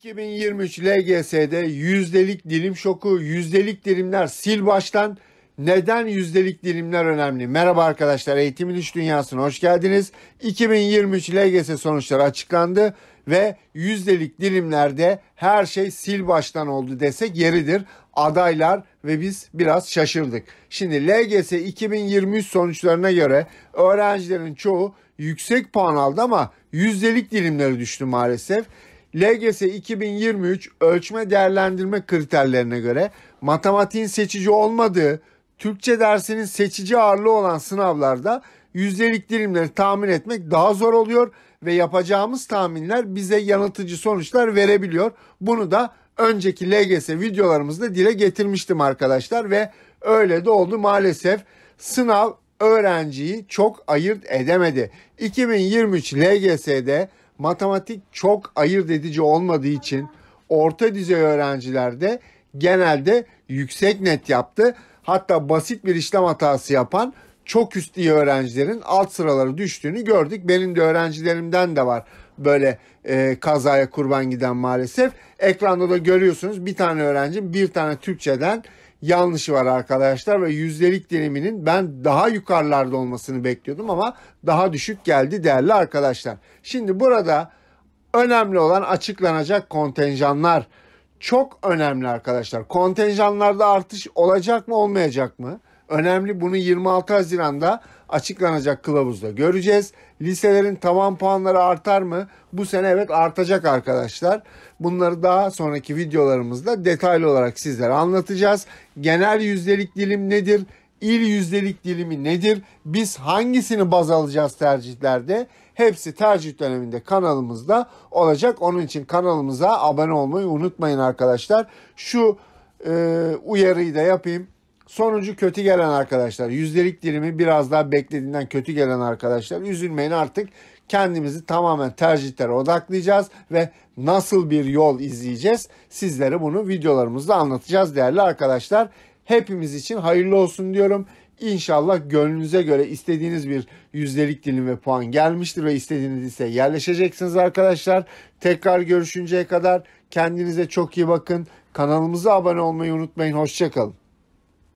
2023 LGS'de yüzdelik dilim şoku, yüzdelik dilimler sil baştan. Neden yüzdelik dilimler önemli? Merhaba arkadaşlar, Eğitimin İş Dünyası'na hoş geldiniz. 2023 LGS sonuçları açıklandı ve yüzdelik dilimlerde her şey sil baştan oldu desek yeridir. Adaylar ve biz biraz şaşırdık. Şimdi LGS 2023 sonuçlarına göre öğrencilerin çoğu yüksek puan aldı ama yüzdelik dilimleri düştü maalesef. LGS 2023 ölçme değerlendirme kriterlerine göre matematiğin seçici olmadığı, Türkçe dersinin seçici ağırlığı olan sınavlarda yüzdelik dilimleri tahmin etmek daha zor oluyor ve yapacağımız tahminler bize yanıltıcı sonuçlar verebiliyor. Bunu da önceki LGS videolarımızda dile getirmiştim arkadaşlar ve öyle de oldu maalesef. Sınav öğrenciyi çok ayırt edemedi. 2023 LGS'de matematik çok ayırt edici olmadığı için orta düzey öğrencilerde genelde yüksek net yaptı. Hatta basit bir işlem hatası yapan çok üst iyi öğrencilerin alt sıraları düştüğünü gördük. Benim de öğrencilerimden de var böyle e, kazaya kurban giden maalesef. Ekranda da görüyorsunuz bir tane öğrenci bir tane Türkçeden yanlışı var arkadaşlar ve yüzdelik diliminin ben daha yukarılarda olmasını bekliyordum ama daha düşük geldi değerli arkadaşlar. Şimdi burada önemli olan açıklanacak kontenjanlar çok önemli arkadaşlar. Kontenjanlarda artış olacak mı olmayacak mı? Önemli bunu 26 Haziran'da açıklanacak kılavuzda göreceğiz. Liselerin tavan puanları artar mı? Bu sene evet artacak arkadaşlar. Bunları daha sonraki videolarımızda detaylı olarak sizlere anlatacağız. Genel yüzdelik dilim nedir? İl yüzdelik dilimi nedir? Biz hangisini baz alacağız tercihlerde? Hepsi tercih döneminde kanalımızda olacak. Onun için kanalımıza abone olmayı unutmayın arkadaşlar. Şu e, uyarıyı da yapayım. Sonucu kötü gelen arkadaşlar, yüzdelik dilimi biraz daha beklediğinden kötü gelen arkadaşlar üzülmeyin artık kendimizi tamamen tercihlere odaklayacağız ve nasıl bir yol izleyeceğiz sizlere bunu videolarımızda anlatacağız değerli arkadaşlar. Hepimiz için hayırlı olsun diyorum. İnşallah gönlünüze göre istediğiniz bir yüzdelik dilim ve puan gelmiştir ve istediğiniz ise yerleşeceksiniz arkadaşlar. Tekrar görüşünceye kadar kendinize çok iyi bakın. Kanalımıza abone olmayı unutmayın. Hoşçakalın.